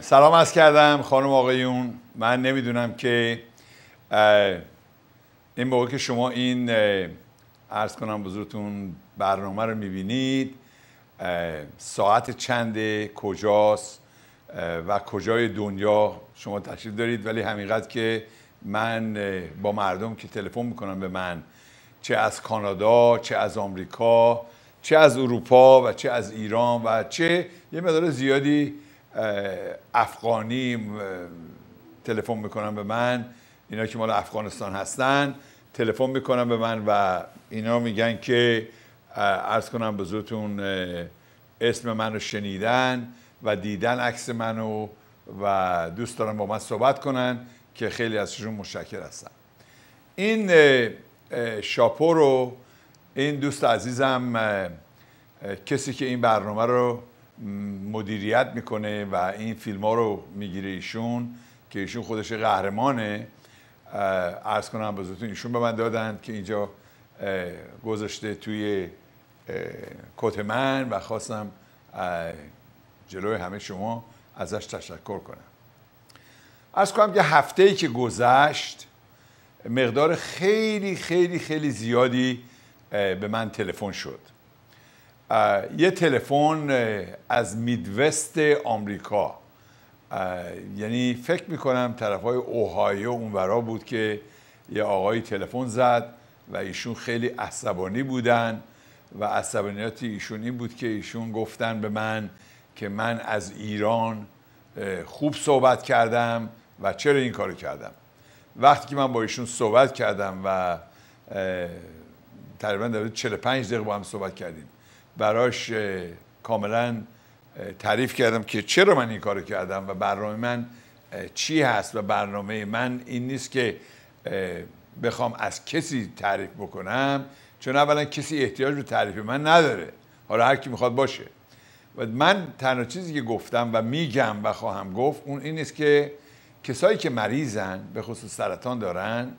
سلام از کردم خانم آقایون من نمیدونم که این موقع که شما این ارز کنم بزرگتون برنامه رو میبینید ساعت چنده کجاست و کجای دنیا شما تشریف دارید ولی همینقدر که من با مردم که تلفن میکنم به من چه از کانادا چه از آمریکا چه از اروپا و چه از ایران و چه یه مدار زیادی افغانی تلفن میکنن به من اینا که مال افغانستان هستن تلفن میکنن به من و اینا میگن که ارز کنم بزرگتون اسم منو شنیدن و دیدن عکس منو و دوست دارن با من صحبت کنن که خیلی ازشون مشکر هستم این شاپو رو این دوست عزیزم کسی که این برنامه رو مدیریت میکنه و این فیلم ها رو میگیره ایشون که ایشون خودش قهرمانه ارز کنم بزرگتون ایشون به من دادن که اینجا گذاشته توی کت من و خواستم جلوی همه شما ازش تشکر کنم از کنم که هفته ای که گذشت مقدار خیلی خیلی خیلی زیادی به من تلفن شد یه تلفن از میدوست آمریکا یعنی فکر میکنم طرف های اوهایو اونورا بود که یه آقایی تلفن زد و ایشون خیلی عصبانی بودن و عصبانیت ایشون این بود که ایشون گفتن به من که من از ایران خوب صحبت کردم و چرا این کارو کردم وقتی که من با ایشون صحبت کردم و تقریبا در 45 دقیقه با هم صحبت کردیم براش کاملا تعریف کردم که چرا من این کار کردم و برنامه من چی هست و برنامه من این نیست که بخوام از کسی تعریف بکنم چون اولا کسی احتیاج به تعریف من نداره حالا هر کی میخواد باشه و من تنها چیزی که گفتم و میگم و خواهم گفت اون این نیست که کسایی که مریضن به خصوص سرطان دارن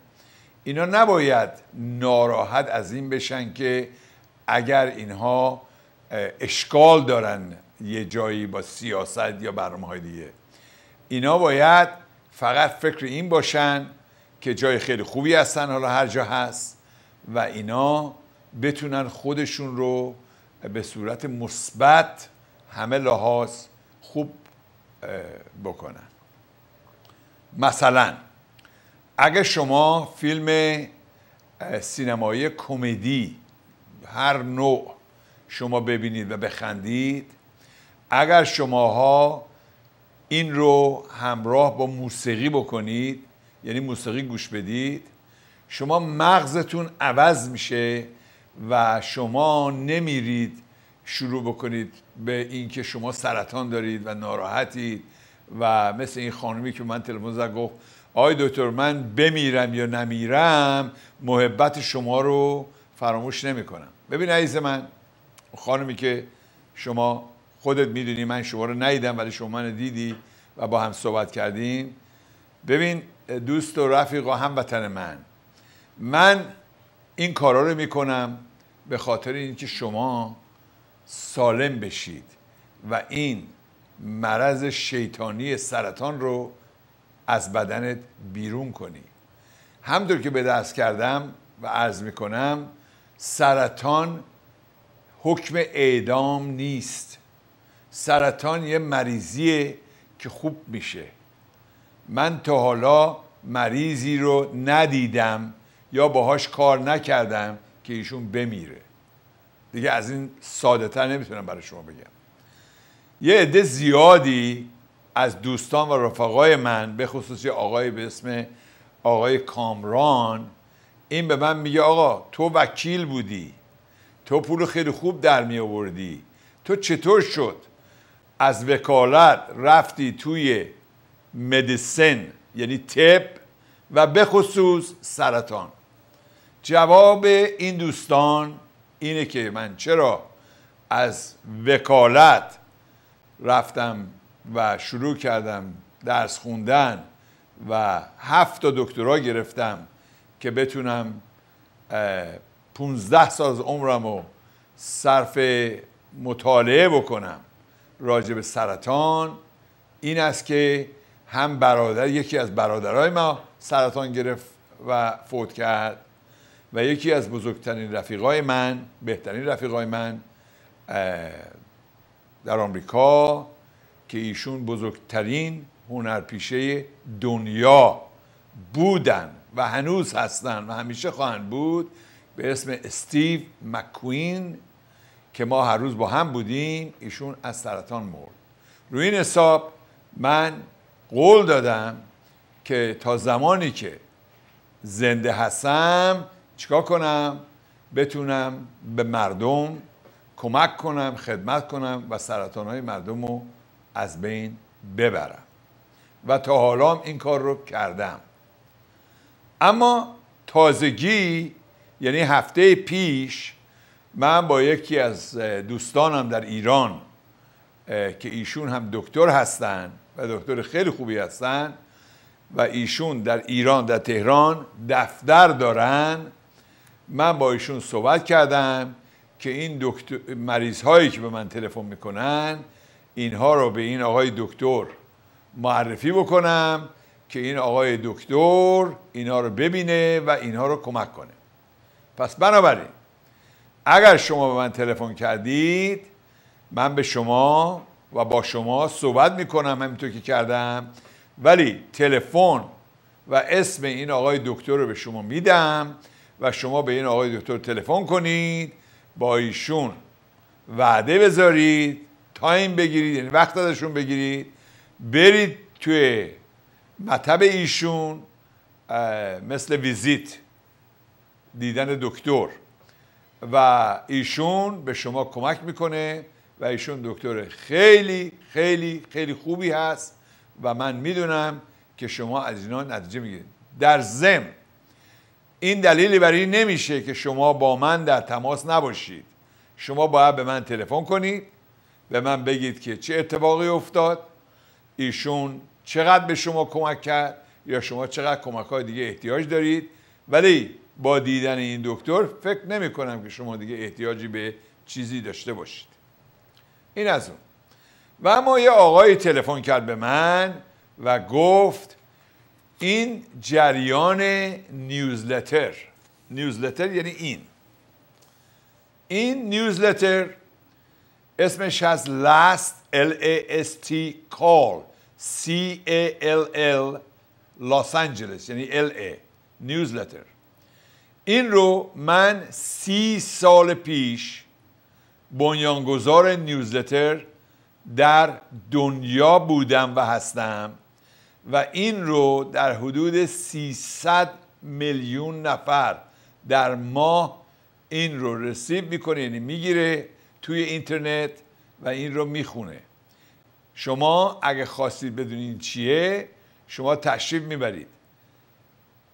اینا نباید ناراحت از این بشن که اگر اینها اشکال دارن یه جایی با سیاست یا برنامه های دیگه اینا باید فقط فکر این باشن که جای خیلی خوبی هستن حالا هر جا هست و اینا بتونن خودشون رو به صورت مثبت همه لحاظ خوب بکنن مثلا اگه شما فیلم سینمایی کمدی هر نوع شما ببینید و بخندید اگر شماها این رو همراه با موسیقی بکنید یعنی موسیقی گوش بدید شما مغزتون عوض میشه و شما نمیرید شروع بکنید به اینکه شما سرطان دارید و ناراحتید و مثل این خانمی که من تلفن زد گفت آی دکتر من بمیرم یا نمیرم محبت شما رو فراموش نمیکنم ببین عزیز من خانمی که شما خودت میدونی من شما رو ندیدم ولی شما من دیدی و با هم صحبت کردیم ببین دوست و رفیق و هموطن من من این کارا رو میکنم به خاطر اینکه شما سالم بشید و این مرض شیطانی سرطان رو از بدنت بیرون کنی همطور که به دست کردم و عرض میکنم سرطان حکم اعدام نیست سرطان یه مریضیه که خوب میشه من تا حالا مریضی رو ندیدم یا باهاش کار نکردم که ایشون بمیره دیگه از این ساده تر نمیتونم برای شما بگم یه عده زیادی از دوستان و رفقای من به خصوص آقای به اسم آقای کامران این به من میگه آقا تو وکیل بودی تو پول خیلی خوب در می آوردی تو چطور شد از وکالت رفتی توی مدیسن یعنی تب و به خصوص سرطان جواب این دوستان اینه که من چرا از وکالت رفتم و شروع کردم درس خوندن و هفت تا دکترا گرفتم که بتونم 15 سال عمرم رو صرف مطالعه بکنم راجع به سرطان این است که هم برادر یکی از برادرای ما سرطان گرفت و فوت کرد و یکی از بزرگترین رفیقای من بهترین رفیقای من در آمریکا که ایشون بزرگترین هنرپیشه دنیا بودن و هنوز هستند و همیشه خواهند بود به اسم استیو مکوین که ما هر روز با هم بودیم ایشون از سرطان مرد روی این حساب من قول دادم که تا زمانی که زنده هستم چیکار کنم بتونم به مردم کمک کنم خدمت کنم و سرطان های مردم رو از بین ببرم و تا حالا این کار رو کردم اما تازگی یعنی هفته پیش من با یکی از دوستانم در ایران که ایشون هم دکتر هستن و دکتر خیلی خوبی هستن و ایشون در ایران در تهران دفتر دارن من با ایشون صحبت کردم که این دکتر مریض هایی که به من تلفن میکنن اینها رو به این آقای دکتر معرفی بکنم که این آقای دکتر اینا رو ببینه و اینها رو کمک کنه پس بنابراین اگر شما به من تلفن کردید من به شما و با شما صحبت میکنم همینطور که کردم ولی تلفن و اسم این آقای دکتر رو به شما میدم و شما به این آقای دکتر تلفن کنید با ایشون وعده بذارید تایم بگیرید یعنی وقت ازشون بگیرید برید توی مطب ایشون مثل ویزیت دیدن دکتر و ایشون به شما کمک میکنه و ایشون دکتر خیلی خیلی خیلی خوبی هست و من میدونم که شما از اینا نتیجه میگیرید در زم این دلیلی برای نمیشه که شما با من در تماس نباشید شما باید به من تلفن کنید به من بگید که چه اتفاقی افتاد ایشون چقدر به شما کمک کرد یا شما چقدر کمک های دیگه احتیاج دارید ولی با دیدن این دکتر فکر نمی کنم که شما دیگه احتیاجی به چیزی داشته باشید این از اون و اما یه آقای تلفن کرد به من و گفت این جریان نیوزلتر نیوزلتر یعنی این این نیوزلتر اسمش از لاست L A call C-A-L-L لس آنجلس یعنی LA نیوزلتر این رو من سی سال پیش بنیانگذار نیوزلتر در دنیا بودم و هستم و این رو در حدود 300 میلیون نفر در ماه این رو رسیب میکنه یعنی میگیره توی اینترنت و این رو میخونه شما اگه خواستید بدونین چیه شما تشریف میبرید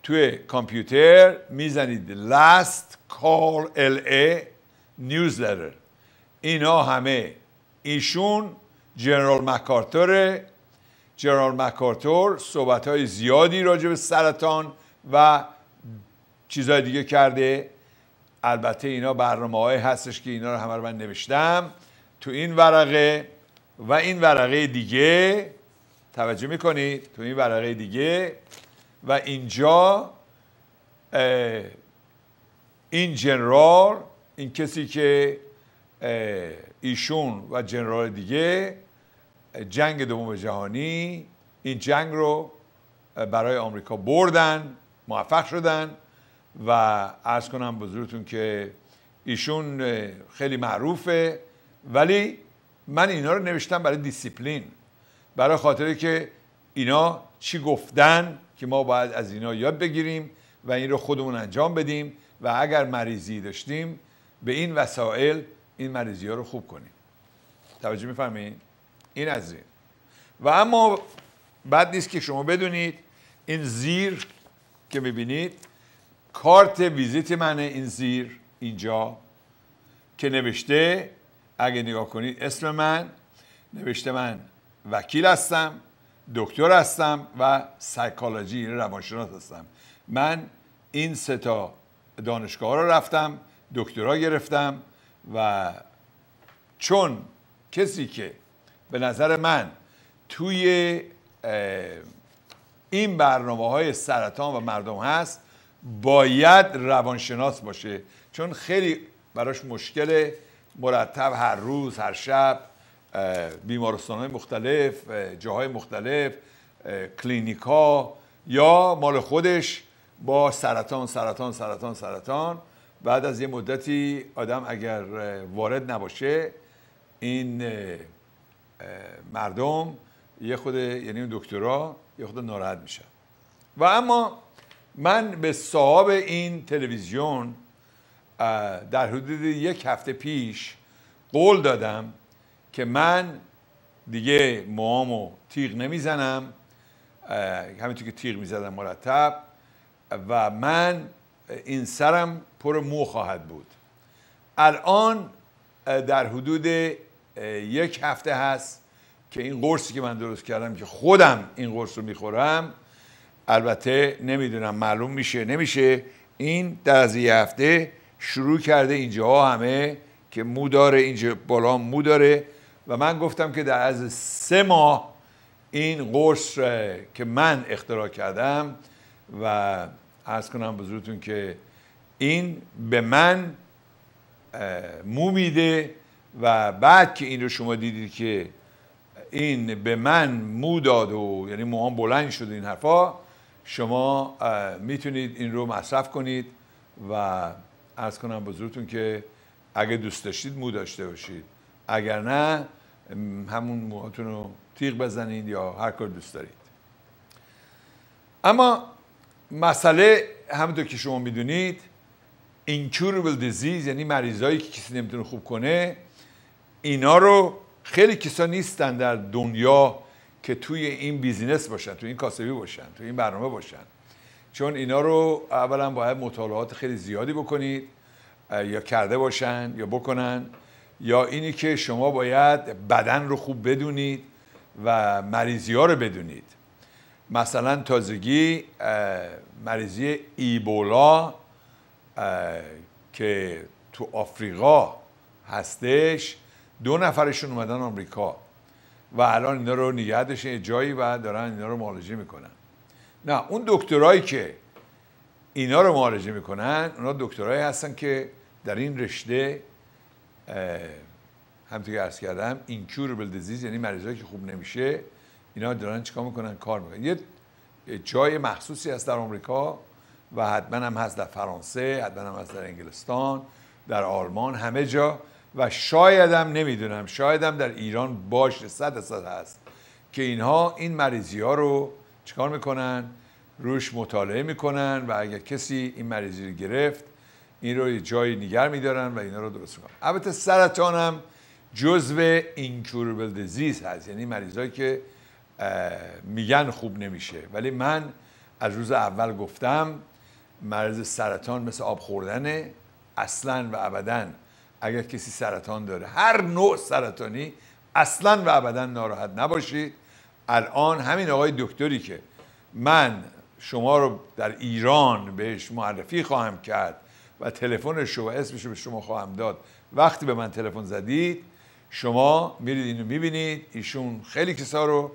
توی کامپیوتر میزنید last call LA newsletter اینا همه ایشون جنرال مکارتوره جنرال مکارتور صحبت های زیادی راجع به سرطان و چیزهای دیگه کرده البته اینا برنامه های هستش که اینا رو همه رو من نوشتم تو این ورقه و این ورقه دیگه توجه میکنید تو این ورقه دیگه و اینجا این جنرال این کسی که ایشون و جنرال دیگه جنگ دوم جهانی این جنگ رو برای آمریکا بردن موفق شدن و ارز کنم بزرگتون که ایشون خیلی معروفه ولی من اینا رو نوشتم برای دیسیپلین برای خاطر که اینا چی گفتن که ما باید از اینا یاد بگیریم و این رو خودمون انجام بدیم و اگر مریضی داشتیم به این وسایل این مریضی ها رو خوب کنیم توجه میفهمید این از این و اما بد نیست که شما بدونید این زیر که میبینید کارت ویزیت منه این زیر اینجا که نوشته اگه نگاه کنید اسم من نوشته من وکیل هستم دکتر هستم و سایکولوژی روانشناس هستم من این سه تا دانشگاه رو رفتم دکترا گرفتم و چون کسی که به نظر من توی این برنامه های سرطان و مردم هست باید روانشناس باشه چون خیلی براش مشکله مرتب هر روز هر شب بیمارستان های مختلف جاهای مختلف کلینیکا یا مال خودش با سرطان سرطان سرطان سرطان بعد از یه مدتی آدم اگر وارد نباشه این مردم یه خود یعنی دکترا یه خود ناراحت میشن و اما من به صاحب این تلویزیون در حدود یک هفته پیش قول دادم که من دیگه موامو تیغ نمیزنم همینطور که تیغ میزدم مرتب و من این سرم پر مو خواهد بود الان در حدود یک هفته هست که این قرصی که من درست کردم که خودم این قرص رو میخورم البته نمیدونم معلوم میشه نمیشه این در از یه هفته شروع کرده اینجا همه که مو داره اینجا بالا مو داره و من گفتم که در از سه ماه این قرص که من اختراع کردم و از کنم بزرگتون که این به من مو میده و بعد که این رو شما دیدید که این به من مو داد و یعنی موهام بلند شد این حرفا شما میتونید این رو مصرف کنید و ارز کنم بزرگتون که اگه دوست داشتید مو داشته باشید اگر نه همون موهاتون رو تیغ بزنید یا هر کار دوست دارید اما مسئله همونطور که شما میدونید incurable disease یعنی مریضایی که کسی نمیتونه خوب کنه اینا رو خیلی کسا نیستن در دنیا که توی این بیزینس باشن توی این کاسبی باشن توی این برنامه باشن چون اینا رو اولا باید مطالعات خیلی زیادی بکنید یا کرده باشن یا بکنن یا اینی که شما باید بدن رو خوب بدونید و مریضی ها رو بدونید مثلا تازگی مریضی ایبولا که تو آفریقا هستش دو نفرشون اومدن آمریکا و الان اینا رو نگه داشتن جایی و دارن اینا رو معالجه میکنن نه اون دکترایی که اینا رو معالجه میکنن اونا دکترایی هستن که در این رشته همطور که عرض کردم اینکیوربل دیزیز یعنی مریضایی که خوب نمیشه اینا دارن چیکار میکنن کار میکنن یه جای مخصوصی هست در آمریکا و حتما هم هست در فرانسه حتما هم هست در انگلستان در آلمان همه جا و شایدم نمیدونم شایدم در ایران باش صد صد هست که اینها این مریضی ها رو کار میکنن روش مطالعه میکنن و اگر کسی این مریضی رو گرفت این رو یه جایی نگر میدارن و اینا رو درست میکنن البته سرطان هم جزو اینکوربل دیزیز هست یعنی مریضایی که میگن خوب نمیشه ولی من از روز اول گفتم مرض سرطان مثل آب خوردنه اصلا و ابدا اگر کسی سرطان داره هر نوع سرطانی اصلا و ابدا ناراحت نباشید الان همین آقای دکتری که من شما رو در ایران بهش معرفی خواهم کرد و تلفنشو و اسمش رو به شما خواهم داد وقتی به من تلفن زدید شما میرید اینو میبینید ایشون خیلی کسا رو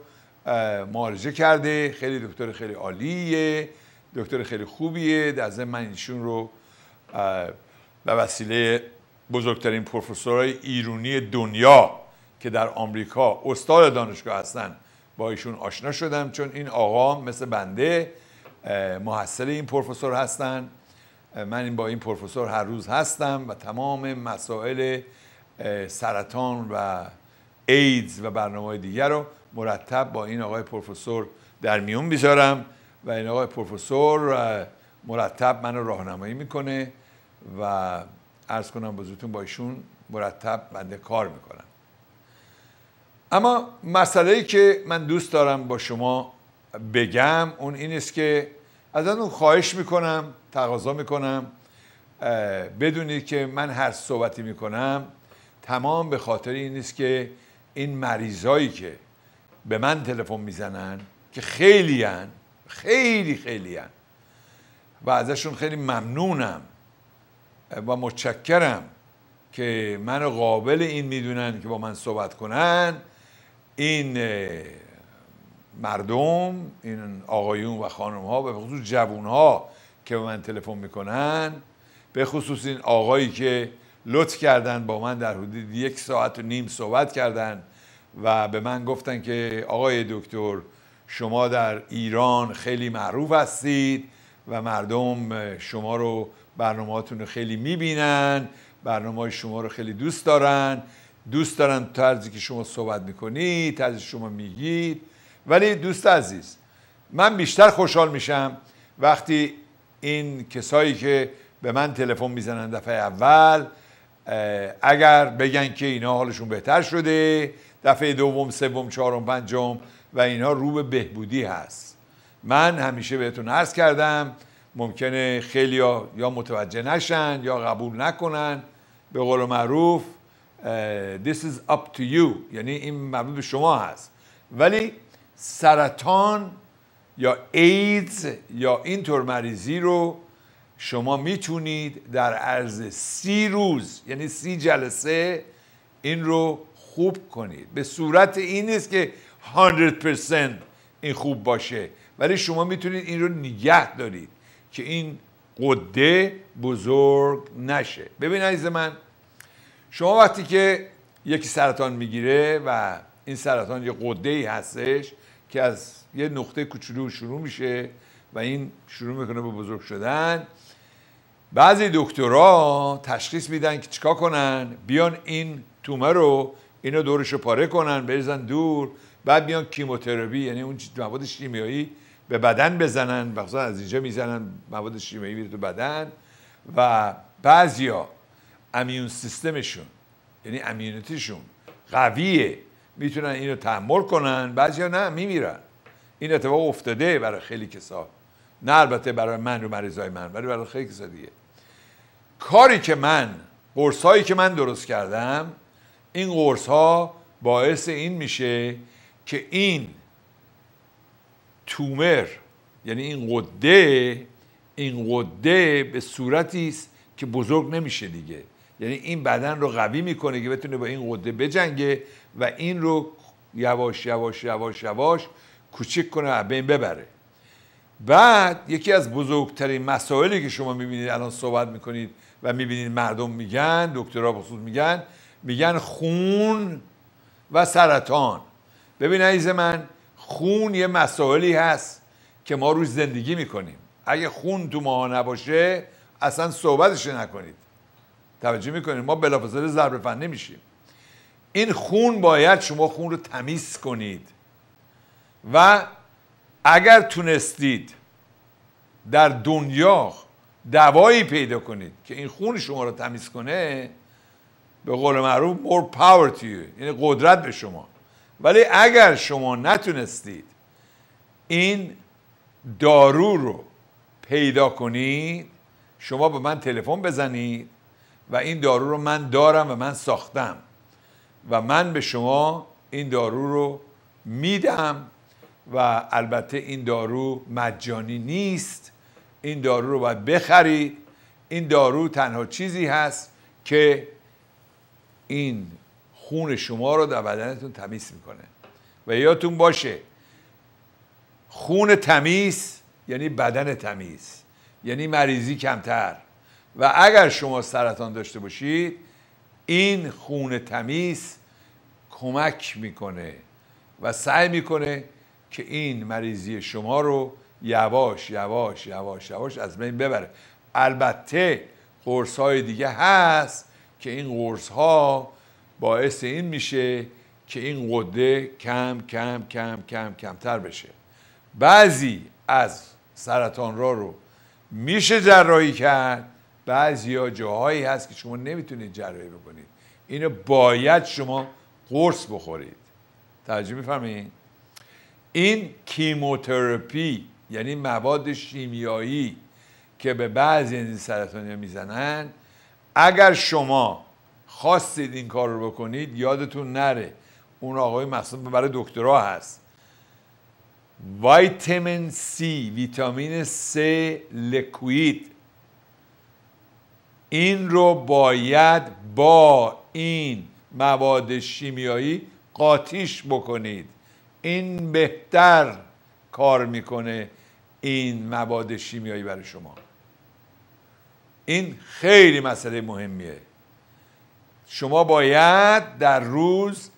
معالجه کرده خیلی دکتر خیلی عالیه دکتر خیلی خوبیه در ضمن من ایشون رو به وسیله بزرگترین پروفسورهای ایرونی دنیا که در آمریکا استاد دانشگاه هستن با ایشون آشنا شدم چون این آقا مثل بنده محصل این پروفسور هستن من با این پروفسور هر روز هستم و تمام مسائل سرطان و ایدز و برنامه دیگر رو مرتب با این آقای پروفسور در میون میذارم و این آقای پروفسور مرتب من راهنمایی میکنه و ارز کنم بزرگتون با ایشون مرتب بنده کار میکنم اما مسئله ای که من دوست دارم با شما بگم اون این است که از اون خواهش میکنم تقاضا میکنم بدونید که من هر صحبتی میکنم تمام به خاطر این است که این مریضایی که به من تلفن میزنن که خیلی خیلی خیلی هن و ازشون خیلی ممنونم و متشکرم که منو قابل این میدونن که با من صحبت کنن این مردم این آقایون و خانم ها به خصوص جوون ها که به من تلفن میکنن به خصوص این آقایی که لطف کردن با من در حدود یک ساعت و نیم صحبت کردن و به من گفتن که آقای دکتر شما در ایران خیلی معروف هستید و مردم شما رو برنامهاتون رو خیلی میبینن برنامه شما رو خیلی دوست دارن دوست دارن طرزی که شما صحبت میکنی طرزی شما میگید ولی دوست عزیز من بیشتر خوشحال میشم وقتی این کسایی که به من تلفن میزنن دفعه اول اگر بگن که اینا حالشون بهتر شده دفعه دوم سوم چهارم پنجم و اینا رو به بهبودی هست من همیشه بهتون عرض کردم ممکنه خیلی یا متوجه نشن یا قبول نکنن به قول معروف Uh, this is up to you یعنی این مربوط به شما هست ولی سرطان یا ایدز یا اینطور مریضی رو شما میتونید در عرض سی روز یعنی سی جلسه این رو خوب کنید به صورت این نیست که 100% این خوب باشه ولی شما میتونید این رو نگه دارید که این قده بزرگ نشه ببین عزیز من شما وقتی که یکی سرطان میگیره و این سرطان یه قده ای هستش که از یه نقطه کوچولو شروع میشه و این شروع میکنه به بزرگ شدن بعضی دکترها تشخیص میدن که چیکار کنن بیان این تومه رو اینو دورش رو پاره کنن بریزن دور بعد بیان کیموتراپی یعنی اون مواد شیمیایی به بدن بزنن مخصوصا از اینجا میزنن مواد شیمیایی میره تو بدن و بعضیا امیون سیستمشون یعنی امیونیتیشون قویه میتونن اینو تحمل کنن بعضیا نه میمیرن این اتفاق افتاده برای خیلی کسا نه البته برای من رو مریضای من ولی برای خیلی کسا دیگه کاری که من قرصهایی که من درست کردم این قرص ها باعث این میشه که این تومر یعنی این قده این قده به صورتی است که بزرگ نمیشه دیگه یعنی این بدن رو قوی میکنه که بتونه با این قده بجنگه و این رو یواش یواش یواش یواش کوچک کنه و بین ببره بعد یکی از بزرگترین مسائلی که شما میبینید الان صحبت میکنید و میبینید مردم میگن دکترها بخصوص میگن میگن خون و سرطان ببین عزیز من خون یه مسائلی هست که ما روش زندگی میکنیم اگه خون تو ما نباشه اصلا صحبتش نکنید توجه میکنید ما بلافاصله ضرب فنی میشیم این خون باید شما خون رو تمیز کنید و اگر تونستید در دنیا دوایی پیدا کنید که این خون شما رو تمیز کنه به قول معروف more power to یعنی قدرت به شما ولی اگر شما نتونستید این دارو رو پیدا کنید شما به من تلفن بزنید و این دارو رو من دارم و من ساختم و من به شما این دارو رو میدم و البته این دارو مجانی نیست این دارو رو باید بخرید این دارو تنها چیزی هست که این خون شما رو در بدنتون تمیز میکنه و یادتون باشه خون تمیز یعنی بدن تمیز یعنی مریضی کمتر و اگر شما سرطان داشته باشید این خون تمیز کمک میکنه و سعی میکنه که این مریضی شما رو یواش یواش یواش یواش از بین ببره البته قرص های دیگه هست که این قرص ها باعث این میشه که این قده کم کم کم کم کمتر بشه بعضی از سرطان را رو میشه جراحی کرد بعضی جاهایی هست که شما نمیتونید جراحی بکنید اینو باید شما قرص بخورید توجه میفهمید این کیموتراپی یعنی مواد شیمیایی که به بعضی از این ها میزنن اگر شما خواستید این کار رو بکنید یادتون نره اون آقای مخصوص برای دکترا هست ویتامین سی ویتامین C لکوید این رو باید با این مواد شیمیایی قاطیش بکنید این بهتر کار میکنه این مواد شیمیایی برای شما این خیلی مسئله مهمیه شما باید در روز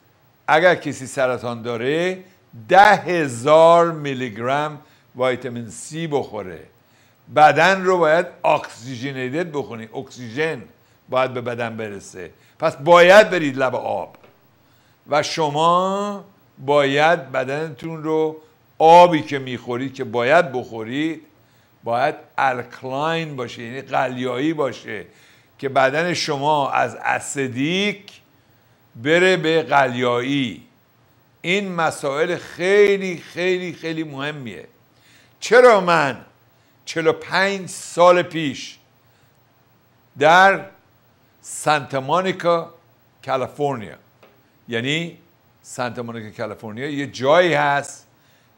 اگر کسی سرطان داره ده هزار میلی گرم ویتامین C بخوره بدن رو باید اکسیژنیدت بخونی اکسیژن باید به بدن برسه پس باید برید لب آب و شما باید بدنتون رو آبی که میخورید که باید بخورید باید الکلاین باشه یعنی قلیایی باشه که بدن شما از اسیدیک بره به قلیایی این مسائل خیلی خیلی خیلی مهمیه چرا من 45 سال پیش در سانتا مونیکا کالیفرنیا یعنی سانتا مونیکا کالیفرنیا یه جایی هست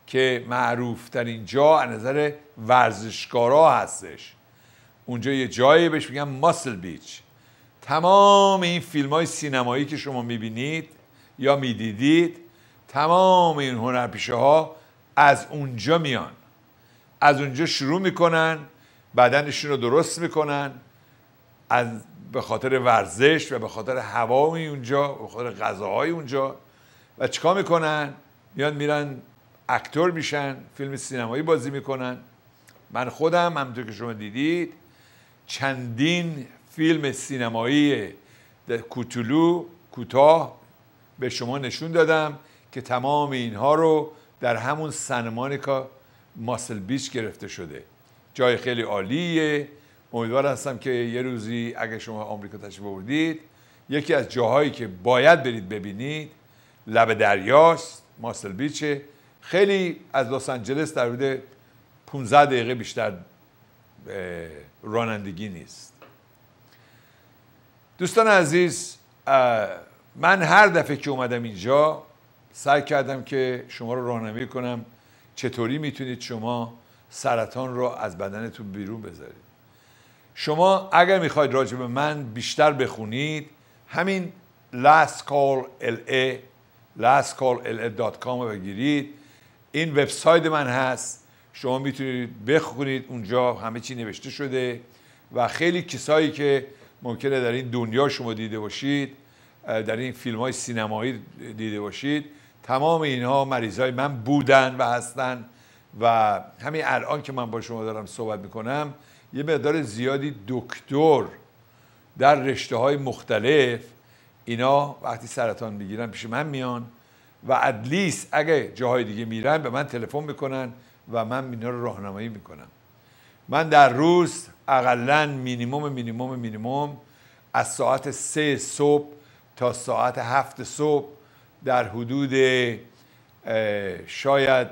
که معروف در اینجا از نظر ورزشکارا هستش اونجا یه جایی بهش میگن ماسل بیچ تمام این فیلم های سینمایی که شما میبینید یا میدیدید تمام این هنرپیشه ها از اونجا میان از اونجا شروع میکنن بدنشون رو درست میکنن از به خاطر ورزش و به خاطر هوای اونجا به خاطر غذاهای اونجا و چیکار میکنن میان میرن اکتور میشن فیلم سینمایی بازی میکنن من خودم همونطور که شما دیدید چندین فیلم سینمایی کوتولو کوتاه به شما نشون دادم که تمام اینها رو در همون سنمانیکا ماسل بیچ گرفته شده جای خیلی عالیه امیدوار هستم که یه روزی اگه شما آمریکا تشریف آوردید یکی از جاهایی که باید برید ببینید لب دریاست ماسل بیچه خیلی از لس آنجلس در حدود 15 دقیقه بیشتر رانندگی نیست دوستان عزیز من هر دفعه که اومدم اینجا سعی کردم که شما رو راهنمایی کنم چطوری میتونید شما سرطان رو از بدنتون بیرون بذارید شما اگر میخواید راجع به من بیشتر بخونید همین last call LA رو بگیرید این وبسایت من هست شما میتونید بخونید اونجا همه چی نوشته شده و خیلی کسایی که ممکنه در این دنیا شما دیده باشید در این فیلم های سینمایی دیده باشید تمام اینها مریض های من بودن و هستن و همین الان که من با شما دارم صحبت میکنم یه مقدار زیادی دکتر در رشته های مختلف اینا وقتی سرطان میگیرن پیش من میان و ادلیس اگه جاهای دیگه میرن به من تلفن میکنن و من اینا رو راهنمایی میکنم من در روز اقلا مینیموم مینیموم مینیموم از ساعت سه صبح تا ساعت هفت صبح در حدود شاید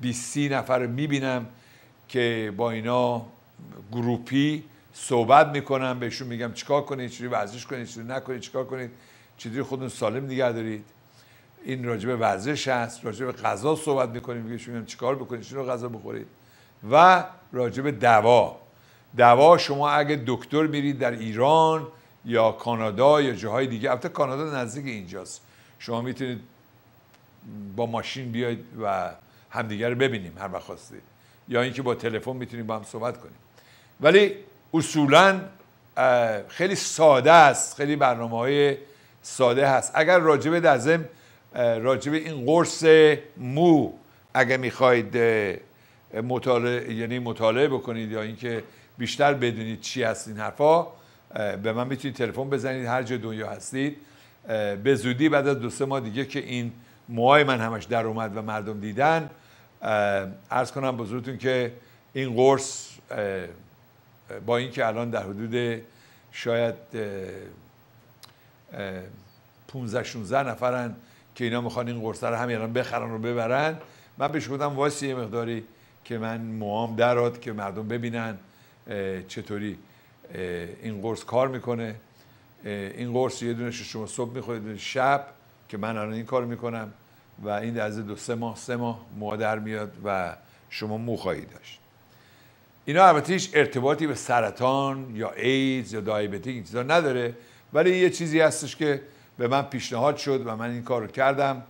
20 نفر رو میبینم که با اینا گروپی صحبت میکنم بهشون میگم چیکار کنید چجوری ورزش کنید چجوری نکنید چیکار کنید چجوری خودتون سالم نگه دارید این راجب ورزش هست راجب غذا صحبت میکنیم بهشون میگم چیکار بکنید چی غذا بخورید و راجب دوا دوا شما اگه دکتر میرید در ایران یا کانادا یا جاهای دیگه البته کانادا نزدیک اینجاست شما میتونید با ماشین بیاید و همدیگر رو ببینیم هر وقت خواستید یا اینکه با تلفن میتونید با هم صحبت کنیم ولی اصولا خیلی ساده است خیلی برنامه های ساده هست اگر به دزم راجب این قرص مو اگر میخواید مطالعه یعنی مطالعه بکنید یا اینکه بیشتر بدونید چی هست این حرفا به من میتونید تلفن بزنید هر جا دنیا هستید به زودی بعد از دو سه ماه دیگه که این موهای من همش در اومد و مردم دیدن ارز کنم بزرگتون که این قرص با اینکه الان در حدود شاید 15 16 نفرن که اینا میخوان این قرص رو همین الان بخرن و ببرن من بهش گفتم واسه یه مقداری که من موام دراد که مردم ببینن چطوری این قرص کار میکنه این قرص یه دونش شما صبح میخورید شب که من الان این کار میکنم و این از دو سه ماه سه ماه مادر میاد و شما مو خواهید داشت اینا البته هیچ ارتباطی به سرطان یا ایدز یا دیابتی این چیزا نداره ولی یه چیزی هستش که به من پیشنهاد شد و من این کار رو کردم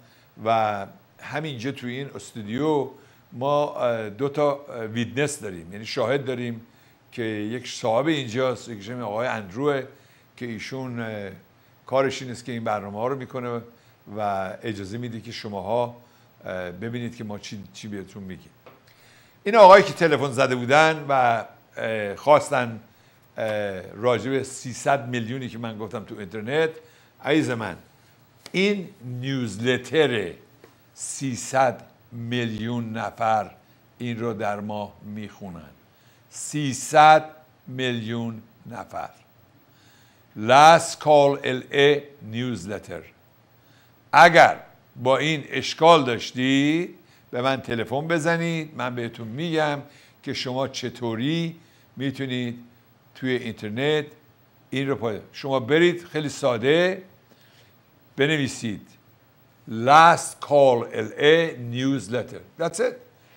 و همینجا توی این استودیو ما دو تا ویدنس داریم یعنی شاهد داریم که یک صاحب اینجاست یک آقای اندروه که ایشون کارش این است که این برنامه ها رو میکنه و اجازه میده که شماها ببینید که ما چی, چی بهتون میگیم این آقایی که تلفن زده بودن و خواستن راجع به 300 میلیونی که من گفتم تو اینترنت عیز من این نیوزلتر 300 میلیون نفر این رو در ماه میخونن 300 میلیون نفر Last Call LA Newsletter اگر با این اشکال داشتی به من تلفن بزنید من بهتون میگم که شما چطوری میتونید توی اینترنت این رو پاید. شما برید خیلی ساده بنویسید Last Call LA Newsletter That's it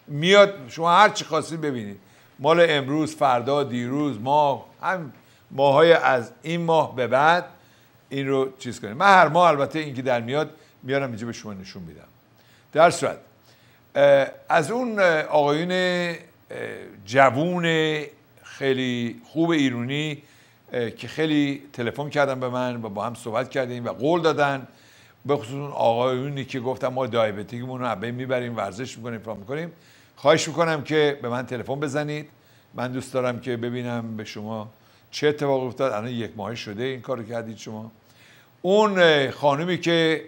میاد شما هر چی خواستید ببینید مال امروز فردا دیروز ما هم ماهای از این ماه به بعد این رو چیز کنیم من هر ماه البته این که در میاد میارم اینجا به شما نشون میدم در صورت از اون آقایون جوون خیلی خوب ایرونی که خیلی تلفن کردن به من و با هم صحبت کردیم و قول دادن به خصوص اون آقایونی که گفتم ما دیابتیکمون رو عبه میبریم ورزش میکنیم فرام میکنیم خواهش میکنم که به من تلفن بزنید من دوست دارم که ببینم به شما چه اتفاق افتاد الان یک ماه شده این کارو کردید شما اون خانمی که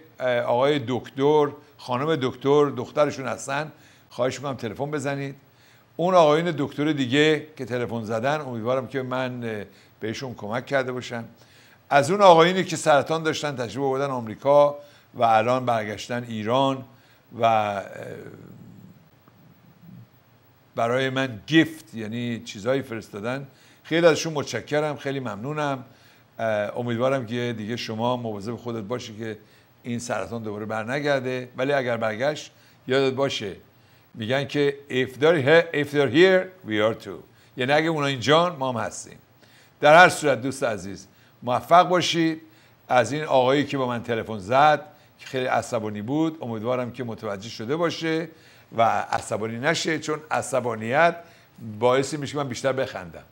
آقای دکتر خانم دکتر دخترشون هستن خواهش میکنم تلفن بزنید اون آقایون دکتر دیگه که تلفن زدن امیدوارم که من بهشون کمک کرده باشم از اون آقایونی که سرطان داشتن تشریف بودن آمریکا و الان برگشتن ایران و برای من گفت یعنی چیزهایی فرستادن خیلی ازشون متشکرم خیلی ممنونم امیدوارم که دیگه شما مواظب خودت باشی که این سرطان دوباره برنگرده ولی اگر برگشت یادت باشه میگن که if they're here, if they're here we are too یعنی اگه اونا اینجان ما هم هستیم در هر صورت دوست عزیز موفق باشید از این آقایی که با من تلفن زد که خیلی عصبانی بود امیدوارم که متوجه شده باشه و عصبانی نشه چون عصبانیت باعث میشه من بیشتر بخندم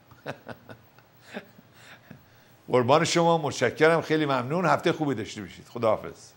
قربان شما متشکرم خیلی ممنون هفته خوبی داشته باشید خداحافظ